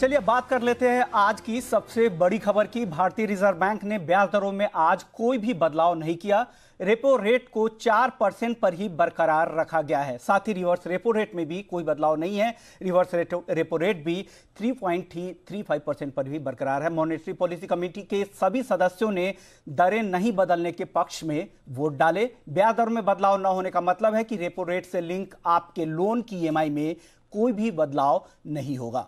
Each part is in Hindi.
चलिए बात कर लेते हैं आज की सबसे बड़ी खबर की भारतीय रिजर्व बैंक ने ब्याज दरों में आज कोई भी बदलाव नहीं किया रेपो रेट को चार परसेंट पर ही बरकरार रखा गया है साथ ही रिवर्स रेपो रेट में भी कोई बदलाव नहीं है रिवर्स रेट रेपो रेट भी three point three five percent पर भी बरकरार है मॉनेटरी पॉलिसी कमेटी के सभी सदस्यों ने दरें नहीं बदलने के पक्ष में वोट डाले ब्याज दरों में बदलाव न होने का मतलब है कि रेपो रेट से लिंक आपके लोन की ई में कोई भी बदलाव नहीं होगा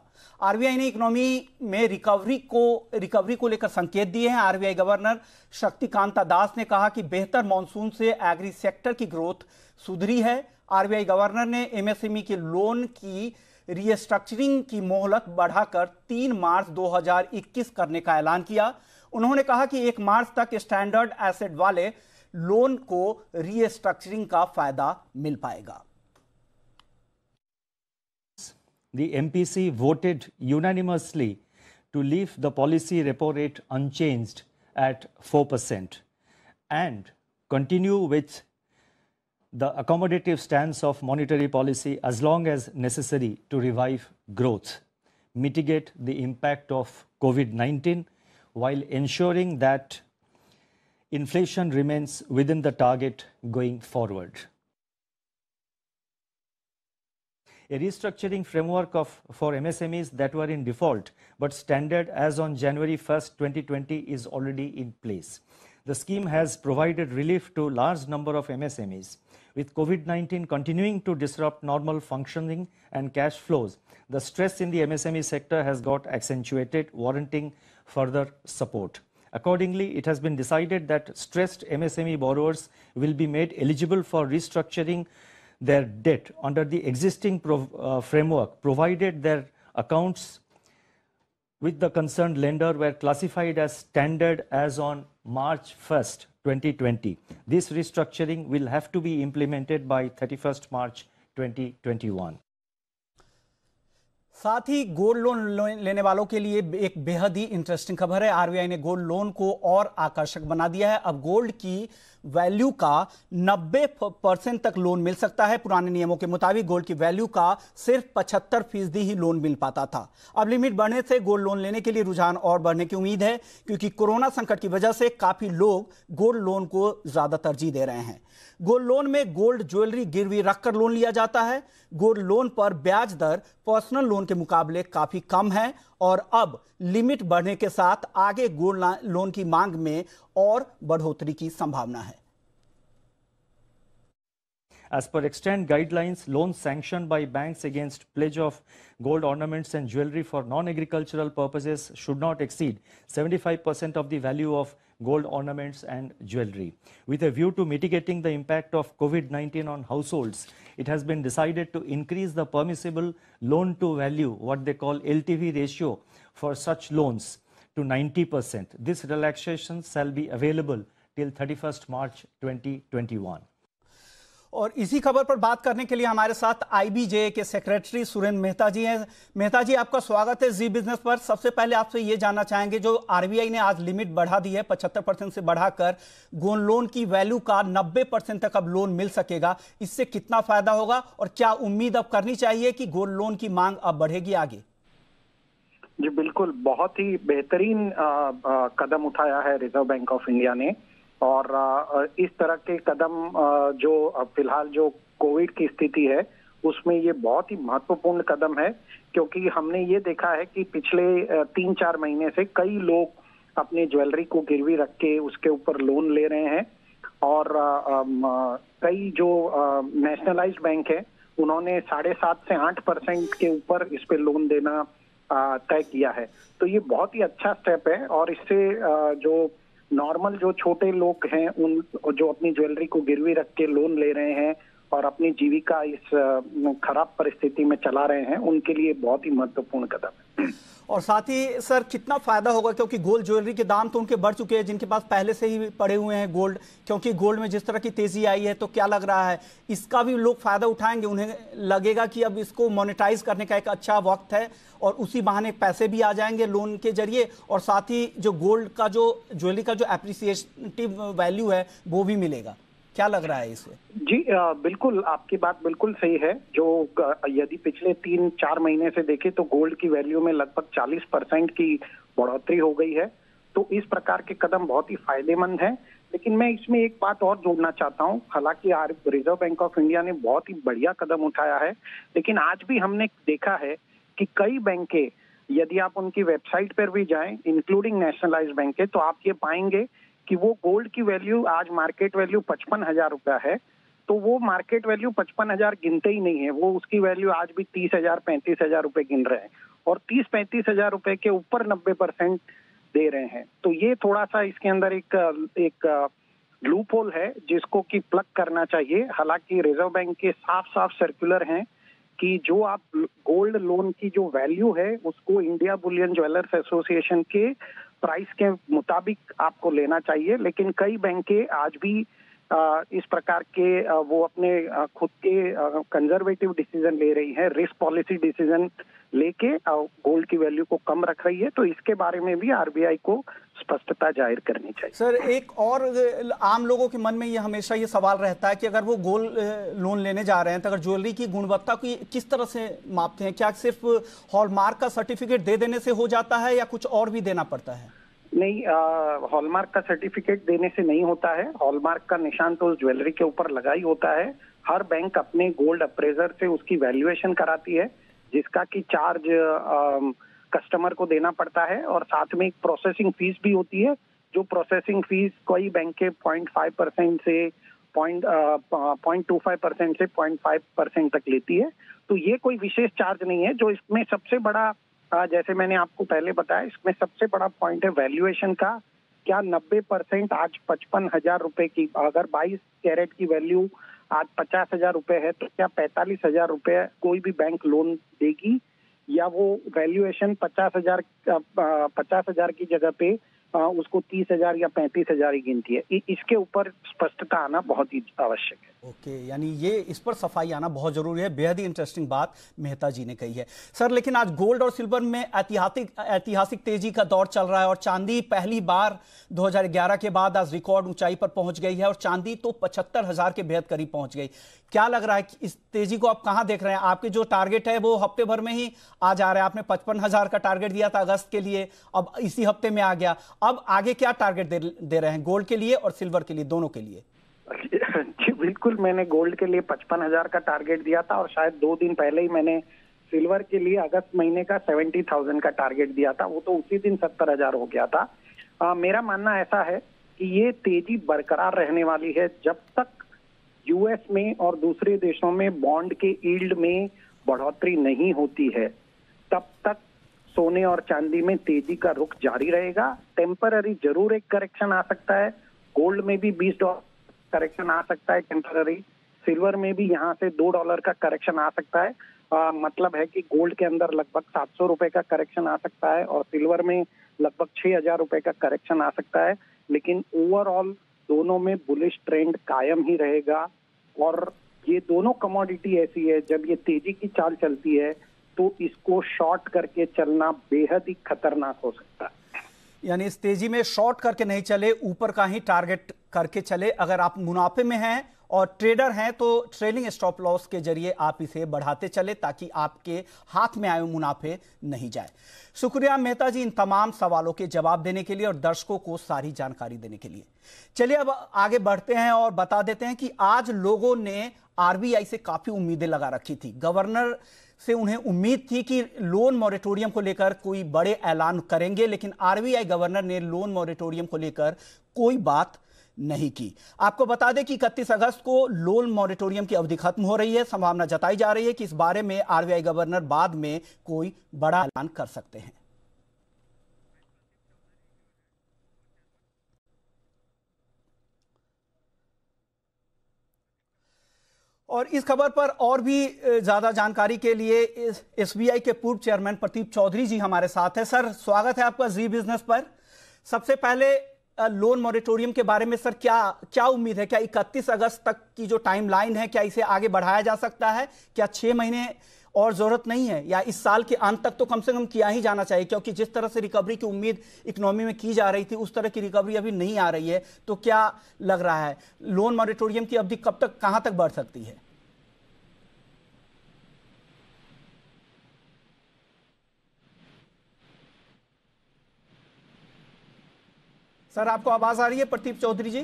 आरबीआई ने इकोनॉमी में रिकवरी को रिकवरी को लेकर संकेत दिए हैं आरबीआई गवर्नर शक्तिकांता दास ने कहा कि बेहतर मानसून से एग्री सेक्टर की ग्रोथ सुधरी है आरबीआई गवर्नर ने एमएसएमई के लोन की रीस्ट्रक्चरिंग की मोहलत बढ़ाकर 3 मार्च 2021 करने का ऐलान किया उन्होंने कहा कि 1 मार्च तक स्टैंडर्ड एसेट वाले लोन को रीस्ट्रक्चरिंग का फायदा मिल पाएगा the MPC voted unanimously to leave the policy repo rate unchanged at 4% and continue with the accommodative stance of monetary policy as long as necessary to revive growth, mitigate the impact of COVID 19 while ensuring that inflation remains within the target going forward. a restructuring framework of, for MSMEs that were in default, but standard as on January 1st, 2020 is already in place. The scheme has provided relief to large number of MSMEs. With COVID-19 continuing to disrupt normal functioning and cash flows, the stress in the MSME sector has got accentuated, warranting further support. Accordingly, it has been decided that stressed MSME borrowers will be made eligible for restructuring their debt under the existing prov uh, framework, provided their accounts with the concerned lender were classified as standard as on March 1st, 2020. This restructuring will have to be implemented by 31st March 2021. साथ ही गोल्ड लोन लेने वालों के लिए एक बेहद ही इंटरेस्टिंग खबर है आरबीआई ने गोल्ड लोन को और आकर्षक बना दिया है अब गोल्ड की वैल्यू का 90 परसेंट तक लोन मिल सकता है पुराने नियमों के मुताबिक गोल्ड की वैल्यू का सिर्फ पचहत्तर फीसदी ही लोन मिल पाता था अब लिमिट बढ़ने से गोल्ड लोन लेने के लिए रुझान और बढ़ने की उम्मीद है क्योंकि कोरोना संकट की वजह से काफी लोग गोल्ड लोन को ज्यादा तरजीह दे रहे हैं गोल्ड लोन में गोल्ड ज्वेलरी गिरवी रखकर लोन लिया जाता है गोल्ड लोन पर ब्याज दर पर्सनल लोन के मुकाबले काफी कम है और अब लिमिट बढ़ने के साथ आगे गोल्ड लोन की मांग में और बढ़ोतरी की संभावना है As per extant guidelines, loans sanctioned by banks against pledge of gold ornaments and jewellery for non-agricultural purposes should not exceed 75% of the value of gold ornaments and jewellery. With a view to mitigating the impact of COVID-19 on households, it has been decided to increase the permissible loan to value, what they call LTV ratio for such loans to 90%. This relaxation shall be available till 31st March 2021. और इसी खबर पर बात करने के लिए हमारे साथ आईबीजे के सेक्रेटरी सुरेंद्र मेहता जी हैं मेहता जी आपका स्वागत है जी बिजनेस पर सबसे पहले आपसे ये जानना चाहेंगे जो आरबीआई ने आज लिमिट बढ़ा दी है पचहत्तर परसेंट से बढ़ाकर गोल्ड लोन की वैल्यू का 90 परसेंट तक अब लोन मिल सकेगा इससे कितना फायदा होगा और क्या उम्मीद अब करनी चाहिए कि गोल्ड लोन की मांग अब बढ़ेगी आगे जी बिल्कुल बहुत ही बेहतरीन कदम उठाया है रिजर्व बैंक ऑफ इंडिया ने और आ, इस तरह के कदम आ, जो फिलहाल जो कोविड की स्थिति है उसमें ये बहुत ही महत्वपूर्ण कदम है क्योंकि हमने ये देखा है कि पिछले तीन चार महीने से कई लोग अपनी ज्वेलरी को गिरवी रख के उसके ऊपर लोन ले रहे हैं और कई जो नेशनलाइज बैंक है उन्होंने साढ़े सात से आठ परसेंट के ऊपर इस पे लोन देना तय किया है तो ये बहुत ही अच्छा स्टेप है और इससे जो नॉर्मल जो छोटे लोग हैं उन जो अपनी ज्वेलरी को गिरवी रख के लोन ले रहे हैं और अपनी जीविका इस खराब परिस्थिति में चला रहे हैं उनके लिए बहुत ही महत्वपूर्ण कदम है और साथ ही सर कितना फायदा होगा क्योंकि गोल्ड ज्वेलरी के दाम तो उनके बढ़ चुके हैं जिनके पास पहले से ही पड़े हुए हैं गोल्ड क्योंकि गोल्ड में जिस तरह की तेजी आई है तो क्या लग रहा है इसका भी लोग फायदा उठाएंगे उन्हें लगेगा कि अब इसको मोनिटाइज करने का एक अच्छा वक्त है और उसी बहाने पैसे भी आ जाएंगे लोन के जरिए और साथ ही जो गोल्ड का जो ज्वेलरी का जो एप्रिसिएटिव वैल्यू है वो भी मिलेगा क्या लग रहा है इसे जी आ, बिल्कुल आपकी बात बिल्कुल सही है जो यदि पिछले तीन चार महीने से देखें तो गोल्ड की वैल्यू में लगभग 40 परसेंट की बढ़ोतरी हो गई है तो इस प्रकार के कदम बहुत ही फायदेमंद है लेकिन मैं इसमें एक बात और जोड़ना चाहता हूँ हालांकि रिजर्व बैंक ऑफ इंडिया ने बहुत ही बढ़िया कदम उठाया है लेकिन आज भी हमने देखा है कि कई बैंकें यदि आप उनकी वेबसाइट पर भी जाएं इंक्लूडिंग नेशनलाइज बैंक के तो आप ये पाएंगे कि वो गोल्ड की वैल्यू आज मार्केट वैल्यू पचपन हजार रुपया है तो वो मार्केट वैल्यू पचपन हजार गिनते ही नहीं है वो उसकी वैल्यू आज भी तीस हजार पैंतीस हजार रुपए गिन रहे हैं और तीस पैंतीस हजार रुपए के ऊपर नब्बे परसेंट दे रहे हैं तो ये थोड़ा सा इसके अंदर एक एक लूप होल है जिसको कि प्लग करना चाहिए हालांकि रिजर्व बैंक के साफ साफ सर्कुलर हैं कि जो आप गोल्ड लोन की जो वैल्यू है उसको इंडिया बुलियन ज्वेलर्स एसोसिएशन के प्राइस के मुताबिक आपको लेना चाहिए लेकिन कई बैंकें आज भी इस प्रकार के वो अपने खुद के कंजर्वेटिव डिसीजन ले रही है रिस्क पॉलिसी डिसीजन लेके गोल्ड की वैल्यू को कम रख रही है तो इसके बारे में भी आरबीआई को स्पष्टता जाहिर करनी चाहिए सर एक और आम लोगों के मन में ये हमेशा ये सवाल रहता है कि अगर वो गोल्ड लोन लेने जा रहे हैं तो अगर ज्वेलरी की गुणवत्ता को किस तरह से मापते हैं क्या सिर्फ हॉलमार्क का सर्टिफिकेट दे देने से हो जाता है या कुछ और भी देना पड़ता है नहीं हॉलमार्क का सर्टिफिकेट देने से नहीं होता है हॉलमार्क का निशान तो उस ज्वेलरी के ऊपर लगा ही होता है हर बैंक अपने गोल्ड अप्रेजर से उसकी वैल्यूएशन कराती है जिसका की चार्ज कस्टमर को देना पड़ता है और साथ में एक प्रोसेसिंग फीस भी होती है जो प्रोसेसिंग फीस कई बैंक के पॉइंट फाइव परसेंट से point point two five percent से पॉइंट फाइव परसेंट तक लेती है तो ये कोई विशेष चार्ज नहीं है जो इसमें सबसे बड़ा जैसे मैंने आपको पहले बताया इसमें सबसे बड़ा पॉइंट है वैल्यूएशन का क्या 90 परसेंट आज पचपन हजार रुपए की अगर 22 कैरेट की वैल्यू आज पचास हजार रुपए है तो क्या पैंतालीस हजार रुपए कोई भी बैंक लोन देगी या वो वैल्यूएशन पचास हजार पचास हजार की जगह पे उसको तीस हजार या पैंतीस हजार ही गिनती है इसके ऊपर स्पष्टता आना बहुत ही आवश्यक है ओके okay, यानी ये इस पर सफाई आना बहुत जरूरी है बेहद ही इंटरेस्टिंग बात मेहता जी ने कही है सर लेकिन आज गोल्ड और सिल्वर में ऐतिहासिक ऐतिहासिक तेजी का दौर चल रहा है और चांदी पहली बार 2011 के बाद आज रिकॉर्ड ऊंचाई पर पहुंच गई है और चांदी तो पचहत्तर हजार के बेहद करीब पहुंच गई क्या लग रहा है कि इस तेजी को आप कहाँ देख रहे हैं आपके जो टारगेट है वो हफ्ते भर में ही आ जा हैं आपने पचपन हजार का टारगेट दिया था अगस्त के लिए अब इसी हफ्ते में आ गया अब आगे क्या टारगेट दे रहे हैं गोल्ड के लिए और सिल्वर के लिए दोनों के लिए जी बिल्कुल मैंने गोल्ड के लिए पचपन हजार का टारगेट दिया था और शायद दो दिन पहले ही मैंने सिल्वर के लिए अगस्त महीने का सेवेंटी थाउजेंड का टारगेट दिया था वो तो उसी दिन सत्तर हजार हो गया था आ, मेरा मानना ऐसा है कि ये तेजी बरकरार रहने वाली है जब तक यूएस में और दूसरे देशों में बॉन्ड के ईल्ड में बढ़ोतरी नहीं होती है तब तक सोने और चांदी में तेजी का रुख जारी रहेगा टेम्पररी जरूर एक करेक्शन आ सकता है गोल्ड में भी बीस डॉलर करेक्शन आ सकता है टेम्पररी सिल्वर में भी यहाँ से दो डॉलर का करेक्शन आ सकता है आ, मतलब है कि गोल्ड के अंदर लगभग सात सौ रुपए का करेक्शन आ सकता है और सिल्वर में लगभग छह हजार रुपए का करेक्शन आ सकता है लेकिन ओवरऑल दोनों में बुलिश ट्रेंड कायम ही रहेगा और ये दोनों कमोडिटी ऐसी है जब ये तेजी की चाल चलती है तो इसको शॉर्ट करके चलना बेहद ही खतरनाक हो सकता है यानी इस तेजी में शॉर्ट करके नहीं चले ऊपर का ही टारगेट करके चले अगर आप मुनाफे में हैं और ट्रेडर हैं तो ट्रेलिंग स्टॉप लॉस के जरिए आप इसे बढ़ाते चले ताकि आपके हाथ में आए मुनाफे नहीं जाए शुक्रिया मेहता जी इन तमाम सवालों के जवाब देने के लिए और दर्शकों को सारी जानकारी देने के लिए चलिए अब आगे बढ़ते हैं और बता देते हैं कि आज लोगों ने आरबीआई से काफी उम्मीदें लगा रखी थी गवर्नर से उन्हें उम्मीद थी कि लोन मॉरेटोरियम को लेकर कोई बड़े ऐलान करेंगे लेकिन आरबीआई गवर्नर ने लोन मॉरेटोरियम को लेकर कोई बात नहीं की आपको बता दें कि इकतीस अगस्त को लोन मॉरिटोरियम की अवधि खत्म हो रही है संभावना जताई जा रही है कि इस बारे में आरबीआई गवर्नर बाद में कोई बड़ा ऐलान कर सकते हैं और इस खबर पर और भी ज़्यादा जानकारी के लिए आई के पूर्व चेयरमैन प्रदीप चौधरी जी हमारे साथ हैं सर स्वागत है आपका जी बिजनेस पर सबसे पहले लोन मॉरिटोरियम के बारे में सर क्या क्या उम्मीद है क्या 31 अगस्त तक की जो टाइमलाइन है क्या इसे आगे बढ़ाया जा सकता है क्या छः महीने और ज़रूरत नहीं है या इस साल के अंत तक तो कम से कम किया ही जाना चाहिए क्योंकि जिस तरह से रिकवरी की उम्मीद इकोनॉमी में की जा रही थी उस तरह की रिकवरी अभी नहीं आ रही है तो क्या लग रहा है लोन मॉरिटोरियम की अवधि कब तक कहां तक बढ़ सकती है सर आपको आवाज़ आ रही है प्रदीप चौधरी जी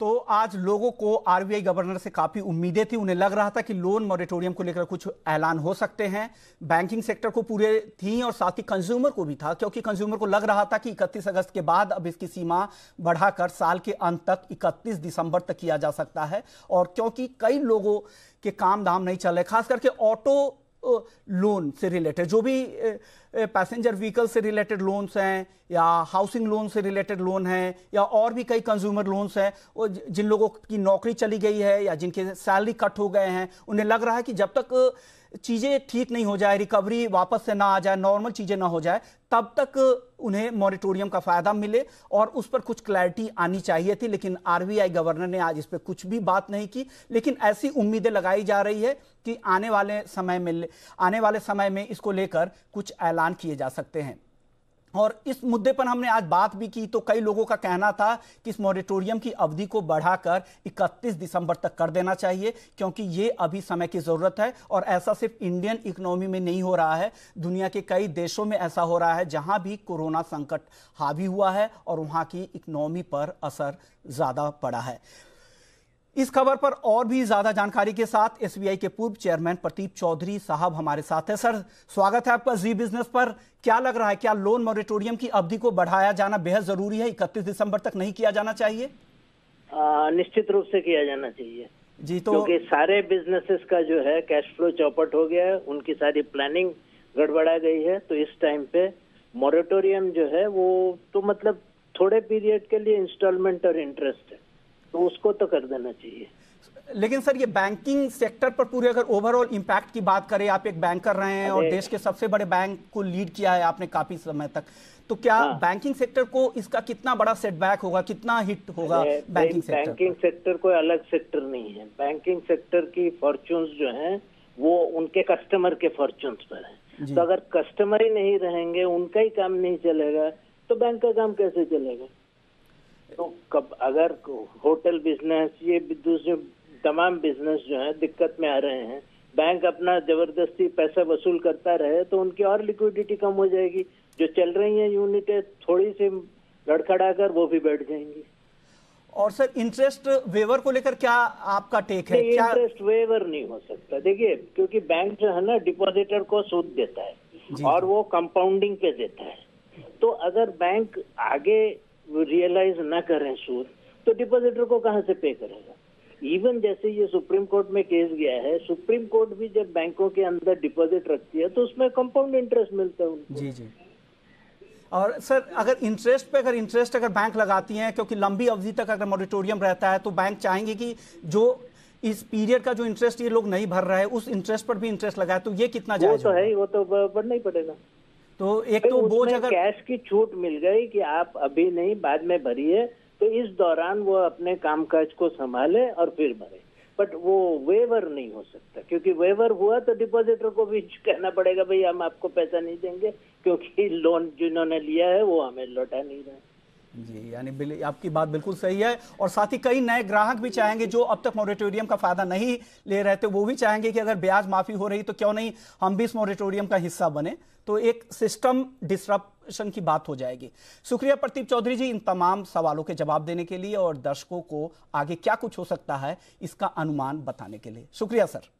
तो आज लोगों को आरबीआई गवर्नर से काफी उम्मीदें थी उन्हें लग रहा था कि लोन मॉरिटोरियम को लेकर कुछ ऐलान हो सकते हैं बैंकिंग सेक्टर को पूरे थी और साथ ही कंज्यूमर को भी था क्योंकि कंज्यूमर को लग रहा था कि 31 अगस्त के बाद अब इसकी सीमा बढ़ाकर साल के अंत तक 31 दिसंबर तक किया जा सकता है और क्योंकि कई लोगों के काम धाम नहीं चल रहे खास करके ऑटो लोन से रिलेटेड जो भी पैसेंजर व्हीकल से रिलेटेड लोन्स हैं या हाउसिंग लोन से रिलेटेड लोन हैं या और भी कई कंज्यूमर लोन्स हैं जिन लोगों की नौकरी चली गई है या जिनके सैलरी कट हो गए हैं उन्हें लग रहा है कि जब तक चीज़ें ठीक नहीं हो जाए रिकवरी वापस से ना आ जाए नॉर्मल चीज़ें ना हो जाए तब तक उन्हें मॉरिटोरियम का फ़ायदा मिले और उस पर कुछ क्लैरिटी आनी चाहिए थी लेकिन आरबीआई गवर्नर ने आज इस पर कुछ भी बात नहीं की लेकिन ऐसी उम्मीदें लगाई जा रही है कि आने वाले समय में आने वाले समय में इसको लेकर कुछ ऐलान किए जा सकते हैं और इस मुद्दे पर हमने आज बात भी की तो कई लोगों का कहना था कि इस मॉरिटोरियम की अवधि को बढ़ाकर 31 दिसंबर तक कर देना चाहिए क्योंकि ये अभी समय की ज़रूरत है और ऐसा सिर्फ इंडियन इकोनॉमी में नहीं हो रहा है दुनिया के कई देशों में ऐसा हो रहा है जहां भी कोरोना संकट हावी हुआ है और वहां की इकोनॉमी पर असर ज़्यादा पड़ा है इस खबर पर और भी ज्यादा जानकारी के साथ एसबीआई के पूर्व चेयरमैन प्रतीप चौधरी साहब हमारे साथ है सर स्वागत है आपका जी बिजनेस पर क्या लग रहा है क्या लोन मॉरिटोरियम की अवधि को बढ़ाया जाना बेहद जरूरी है इकतीस दिसंबर तक नहीं किया जाना चाहिए निश्चित रूप से किया जाना चाहिए जी तो क्योंकि सारे बिजनेसेस का जो है कैश फ्लो चौपट हो गया है उनकी सारी प्लानिंग गड़बड़ा गई है तो इस टाइम पे मॉरिटोरियम जो है वो तो मतलब थोड़े पीरियड के लिए इंस्टॉलमेंट और इंटरेस्ट है तो उसको तो कर देना चाहिए लेकिन सर ये बैंकिंग सेक्टर पर पूरे अगर ओवरऑल इम्पैक्ट की बात करें आप एक बैंकर रहे हैं और देश के सबसे बड़े बैंक को लीड किया है आपने काफी समय तक तो क्या हाँ। बैंकिंग सेक्टर को इसका कितना बड़ा सेटबैक होगा कितना हिट होगा बैंकिंग सेक्टर बैंकिंग सेक्टर कोई अलग सेक्टर नहीं है बैंकिंग सेक्टर की फॉर्चून जो है वो उनके कस्टमर के फॉर्चून पर है तो अगर कस्टमर ही नहीं रहेंगे उनका ही काम नहीं चलेगा तो बैंक का काम कैसे चलेगा तो कब अगर होटल बिजनेस ये दूसरे तमाम बिजनेस जो है दिक्कत में आ रहे हैं बैंक अपना जबरदस्ती पैसा वसूल करता रहे तो उनकी और लिक्विडिटी कम हो जाएगी जो चल रही हैं यूनिटें थोड़ी सी लड़खड़ा कर वो भी बैठ जाएंगी और सर इंटरेस्ट वेवर को लेकर क्या आपका टेक है क्या इंटरेस्ट वेवर नहीं हो सकता देखिए क्योंकि बैंक जो है ना डिपॉजिटर को सूद देता है और वो कंपाउंडिंग पे देता है तो अगर बैंक आगे रियलाइज ना करें सूद तो डिपोजिटर को कहाँ से पे करेगा इवन जैसे ये सुप्रीम कोर्ट में केस गया है सुप्रीम कोर्ट भी जब बैंकों के अंदर डिपॉजिट रखती है तो उसमें कंपाउंड इंटरेस्ट मिलता है उनको जी जी और सर अगर इंटरेस्ट पे अगर इंटरेस्ट अगर बैंक लगाती हैं क्योंकि लंबी अवधि तक अगर मॉडिटोरियम रहता है तो बैंक चाहेंगे कि जो इस पीरियड का जो इंटरेस्ट ये लोग नहीं भर रहे हैं उस इंटरेस्ट पर भी इंटरेस्ट लगाए तो ये कितना जाएगा तो वो तो है वो तो बढ़ना ही पड़ेगा तो एक तो बोझ अगर कैश की छूट मिल गई कि आप अभी नहीं बाद में भरिए तो इस दौरान वो अपने कामकाज को संभाले और फिर भरे बट वो वेवर नहीं हो सकता क्योंकि वेवर हुआ तो डिपॉजिटर को भी कहना पड़ेगा भाई हम आपको पैसा नहीं देंगे क्योंकि लोन जिन्होंने लिया है वो हमें लौटा नहीं रहा जी यानी आपकी बात बिल्कुल सही है और साथ ही कई नए ग्राहक भी चाहेंगे जो अब तक मॉरेटोरियम का फायदा नहीं ले रहे थे वो भी चाहेंगे कि अगर ब्याज माफी हो रही तो क्यों नहीं हम भी इस मॉरेटोरियम का हिस्सा बने तो एक सिस्टम डिस्ट्रप्शन की बात हो जाएगी शुक्रिया प्रदीप चौधरी जी इन तमाम सवालों के जवाब देने के लिए और दर्शकों को आगे क्या कुछ हो सकता है इसका अनुमान बताने के लिए शुक्रिया सर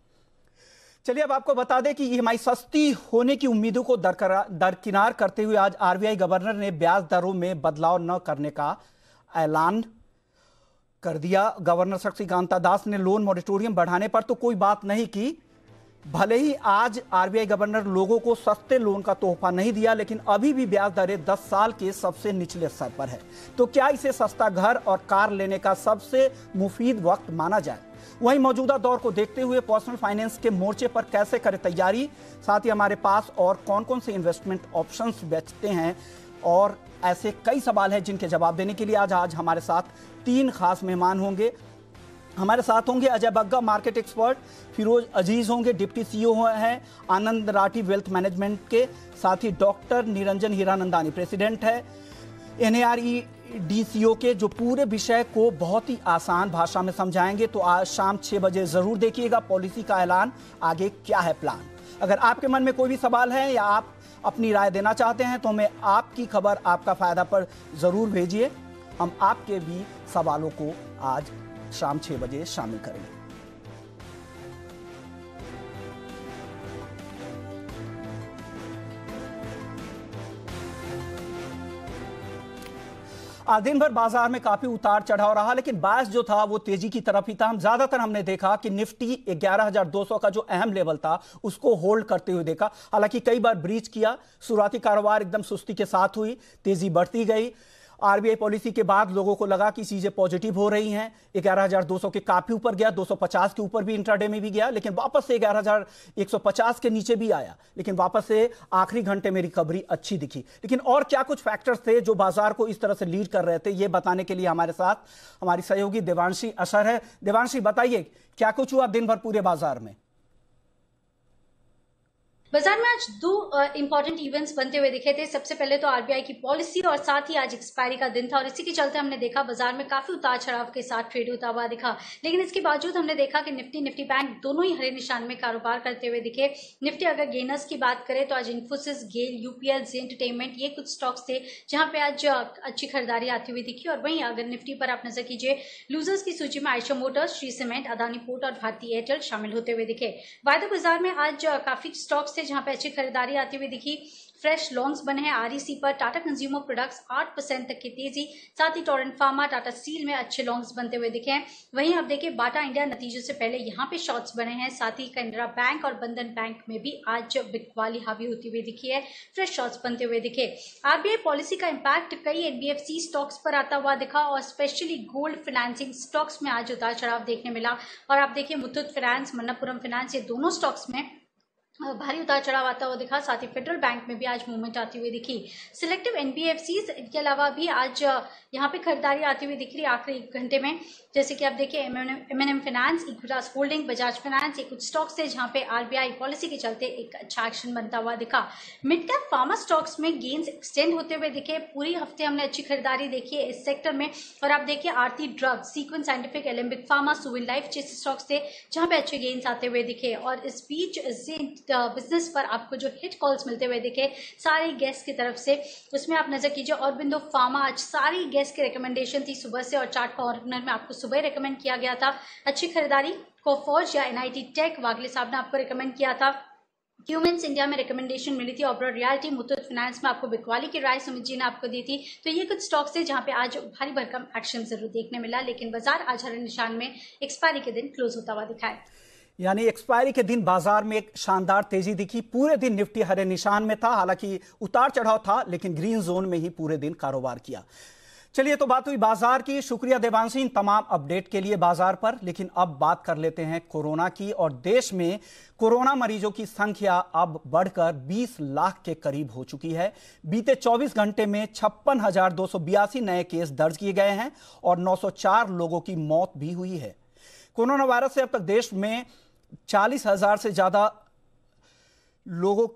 चलिए अब आपको बता दें कि ई सस्ती होने की उम्मीदों को दरकिनार करते हुए आज आरबीआई गवर्नर ने ब्याज दरों में बदलाव न करने का ऐलान कर दिया गवर्नर शक्तिकांता दास ने लोन मॉडिटोरियम बढ़ाने पर तो कोई बात नहीं की भले ही आज आरबीआई गवर्नर लोगों को सस्ते लोन का तोहफा नहीं दिया लेकिन अभी भी ब्याज दरें 10 साल के सबसे निचले स्तर पर है तो क्या इसे सस्ता घर और कार लेने का सबसे मुफीद वक्त माना जाए वहीं मौजूदा दौर को देखते हुए पर्सनल फाइनेंस के मोर्चे पर कैसे करें तैयारी साथ ही हमारे पास और कौन कौन से इन्वेस्टमेंट ऑप्शन बेचते हैं और ऐसे कई सवाल हैं जिनके जवाब देने के लिए आज आज हमारे साथ तीन खास मेहमान होंगे हमारे साथ होंगे अजय बग्गा मार्केट एक्सपर्ट फिरोज अजीज होंगे डिप्टी सीईओ हैं आनंद राठी वेल्थ मैनेजमेंट के साथ ही डॉक्टर निरंजन हीरानंदानी प्रेसिडेंट है एन डी के जो पूरे विषय को बहुत ही आसान भाषा में समझाएंगे तो आज शाम छः बजे ज़रूर देखिएगा पॉलिसी का ऐलान आगे क्या है प्लान अगर आपके मन में कोई भी सवाल है या आप अपनी राय देना चाहते हैं तो हमें आपकी खबर आपका फ़ायदा पर ज़रूर भेजिए हम आपके भी सवालों को आज शाम छह बजे शामिल करेंगे आज दिन भर बाजार में काफी उतार चढ़ाव रहा लेकिन बायस जो था वो तेजी की तरफ ही था हम ज्यादातर हमने देखा कि निफ्टी 11,200 का जो अहम लेवल था उसको होल्ड करते हुए देखा हालांकि कई बार ब्रीच किया शुरुआती कारोबार एकदम सुस्ती के साथ हुई तेजी बढ़ती गई आरबीआई पॉलिसी के बाद लोगों को लगा कि चीजें पॉजिटिव हो रही हैं सौ के काफी ऊपर गया दो सौ पचास के ऊपर भी इंट्राडे में भी गया लेकिन वापस से पचास के नीचे भी आया लेकिन वापस से आखिरी घंटे में रिकवरी अच्छी दिखी लेकिन और क्या कुछ फैक्टर्स थे जो बाजार को इस तरह से लीड कर रहे थे ये बताने के लिए हमारे साथ हमारी सहयोगी देवांशी असर है देवांशी बताइए क्या कुछ हुआ दिन भर पूरे बाजार में बाजार में आज दो इंपॉर्टेंट इवेंट्स बनते हुए दिखे थे सबसे पहले तो आरबीआई की पॉलिसी और साथ ही आज एक्सपायरी का दिन था और इसी के चलते हमने देखा बाजार में काफी उतार चढ़ाव के साथ ट्रेड होता हुआ दिखा लेकिन इसके बावजूद हमने देखा कि निफ्टी निफ्टी बैंक दोनों ही हरे निशान में कारोबार करते हुए दिखे निफ्टी अगर गेनर्स की बात करें तो आज इन्फोसिस गेल यूपीएल जी एंटरटेनमेंट ये कुछ स्टॉक्स थे जहां पे आज अच्छी खरीदारी आती हुई दिखी और वहीं अगर निफ्टी पर आप नजर कीजिए लूजर्स की सूची में Eicher Motors Shree Cement Adani Port और भारतीय एयरटेल शामिल होते हुए दिखे वायदा बाजार में आज काफी स्टॉक्स से जहां पे अच्छी खरीदारी आती हुई दिखी फ्रेश लॉन्ग्स बने हैं आरईसी पर टाटा कंज्यूमर प्रोडक्ट्स आठ परसेंट तक की तेजी साथ ही टोरेंट फार्मा टाटा स्टील में अच्छे लॉन्ग्स बनते हुए दिखे हैं वहीं आप देखिए बाटा इंडिया नतीजों से पहले यहाँ पे शॉर्ट्स बने हैं साथ ही कैनरा बैंक और बंधन बैंक में भी आज बिकवाली हावी होती हुई दिखी है फ्रेश शॉर्ट्स बनते हुए दिखे आरबीआई पॉलिसी का इम्पैक्ट कई एनबीएफसी स्टॉक्स पर आता हुआ दिखा और स्पेशली गोल्ड फाइनेंसिंग स्टॉक्स में आज उतार चढ़ाव देखने मिला और आप देखिए मुथुत फाइनेंस मन्नापुरम फाइनेंस ये दोनों स्टॉक्स में भारी उतार चढ़ाव आता हुआ दिखा साथ ही फेडरल बैंक में भी आज मूवमेंट आती हुई दिखी सिलेक्टिव एनबीएफसी के अलावा भी आज यहाँ पे खरीदारी आती हुई दिख रही आखिरी एक घंटे में जैसे कि आप देखिए M N Finance Equitas Holding Bajaj Finance ये कुछ स्टॉक्स है जहाँ पे आरबीआई पॉलिसी के चलते एक अच्छा एक्शन बनता हुआ दिखा मिड कैप फार्मा स्टॉक्स में गेंस एक्सटेंड होते हुए दिखे पूरी हफ्ते हमने अच्छी खरीदारी देखी है इस सेक्टर में और आप देखिए Aarti Drugs Sequent Scientific Alembic Pharma Suven Life जैसे स्टॉक्स थे जहाँ पे अच्छे गेंस आते हुए दिखे और इस बीच बिजनेस पर आपको जो हिट कॉल्स मिलते हुए दिखे सारी गैस की तरफ से उसमें आप नजर कीजिए और बिंदु फार्मा आज सारी गैस की रिकमेंडेशन थी सुबह से और चार्ट कॉर्नर में आपको सुबह रिकमेंड किया गया था अच्छी खरीदारी कोफोर्ज या एनआईटी टेक वागले साहब ने आपको रिकमेंड किया था क्यूमेंस इंडिया में रिकमेंडेशन मिली थी ऑब्रॉड रियलिटी मुथुत फाइनेंस में आपको बिकवाली की राय सुमित जी ने आपको दी थी तो ये कुछ स्टॉक्स थे जहां पे आज भारी भरकम एक्शन जरूर देखने मिला लेकिन बाजार आज हर निशान में एक्सपायरी के दिन क्लोज होता हुआ दिखाया यानी एक्सपायरी के दिन बाजार में एक शानदार तेजी दिखी पूरे दिन निफ्टी हरे निशान में था हालांकि उतार चढ़ाव था लेकिन ग्रीन जोन में ही पूरे दिन कारोबार किया चलिए तो बात हुई बाजार की शुक्रिया देवांशी इन तमाम अपडेट के लिए बाजार पर लेकिन अब बात कर लेते हैं कोरोना की और देश में कोरोना मरीजों की संख्या अब बढ़कर 20 लाख के करीब हो चुकी है बीते 24 घंटे में छप्पन नए केस दर्ज किए गए हैं और 904 लोगों की मौत भी हुई है कोरोना वायरस से अब तक देश में चालीस हजार से ज़्यादा लोगों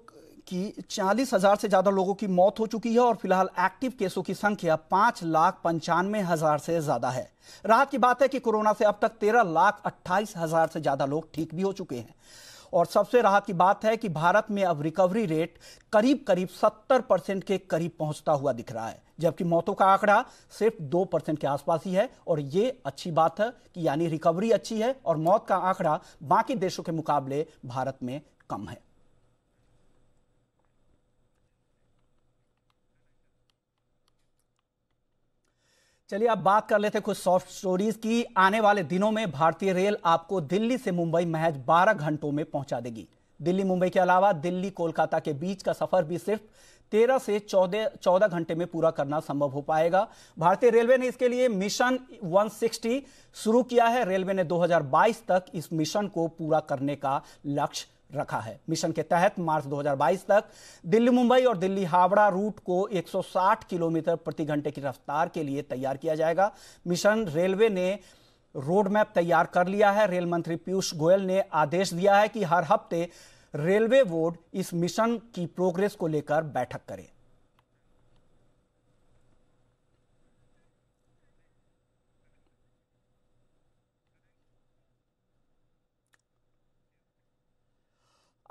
की चालीस हजार से ज़्यादा लोगों की मौत हो चुकी है और फिलहाल एक्टिव केसों की संख्या पांच लाख पंचानवे हजार से ज़्यादा है राहत की बात है कि कोरोना से अब तक तेरह लाख अट्ठाईस हजार से ज़्यादा लोग ठीक भी हो चुके हैं और सबसे राहत की बात है कि भारत में अब रिकवरी रेट करीब करीब सत्तर परसेंट के करीब पहुंचता हुआ दिख रहा है जबकि मौतों का आंकड़ा सिर्फ दो परसेंट के आसपास ही है और ये अच्छी बात है कि यानी रिकवरी अच्छी है और मौत का आंकड़ा बाकी देशों के मुकाबले भारत में कम है चलिए अब बात कर लेते हैं कुछ सॉफ्ट स्टोरीज की आने वाले दिनों में भारतीय रेल आपको दिल्ली से मुंबई महज 12 घंटों में पहुंचा देगी दिल्ली मुंबई के अलावा दिल्ली कोलकाता के बीच का सफर भी सिर्फ तेरह से चौदह चौदह घंटे में पूरा करना संभव हो पाएगा भारतीय रेलवे ने इसके लिए मिशन 160 शुरू किया है रेलवे ने 2022 तक इस मिशन को पूरा करने का लक्ष्य रखा है मिशन के तहत मार्च 2022 तक दिल्ली मुंबई और दिल्ली हावड़ा रूट को 160 किलोमीटर प्रति घंटे की रफ्तार के लिए तैयार किया जाएगा मिशन रेलवे ने रोड मैप तैयार कर लिया है रेल मंत्री पीयूष गोयल ने आदेश दिया है कि हर हफ्ते रेलवे बोर्ड इस मिशन की प्रोग्रेस को लेकर बैठक करे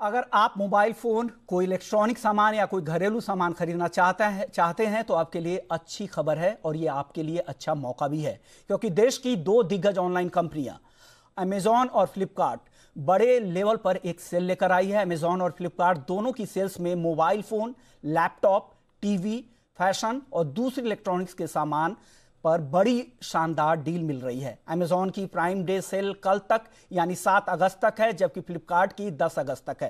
अगर आप मोबाइल फ़ोन कोई इलेक्ट्रॉनिक सामान या कोई घरेलू सामान खरीदना चाहते हैं चाहते हैं तो आपके लिए अच्छी खबर है और ये आपके लिए अच्छा मौका भी है क्योंकि देश की दो दिग्गज ऑनलाइन कंपनियां अमेजॉन और फ्लिपकार्ट बड़े लेवल पर एक सेल लेकर आई है अमेजॉन और फ्लिपकार्ट दोनों की सेल्स में mobile phone laptop TV fashion और दूसरे इलेक्ट्रॉनिक्स के सामान पर बड़ी शानदार डील मिल रही है अमेजॉन की प्राइम डे सेल कल तक यानी 7 अगस्त तक है जबकि फ्लिपकार्ट की 10 अगस्त तक है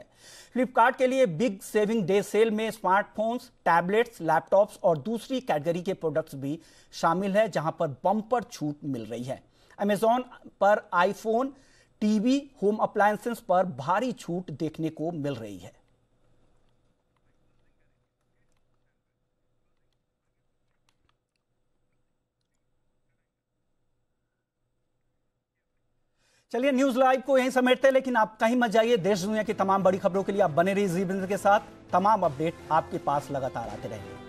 फ्लिपकार्ट के लिए बिग सेविंग डे सेल में स्मार्टफोन्स टैबलेट्स लैपटॉप्स और दूसरी कैटेगरी के प्रोडक्ट्स भी शामिल है जहां पर बम्पर छूट मिल रही है अमेजॉन पर आईफोन टीवी होम अप्लायंसेस पर भारी छूट देखने को मिल रही है चलिए न्यूज लाइव को यहीं समेटते हैं लेकिन आप कहीं मत जाइए देश दुनिया की तमाम बड़ी खबरों के लिए आप बने रहिए जीवन के साथ तमाम अपडेट आपके पास लगातार आते रहेंगे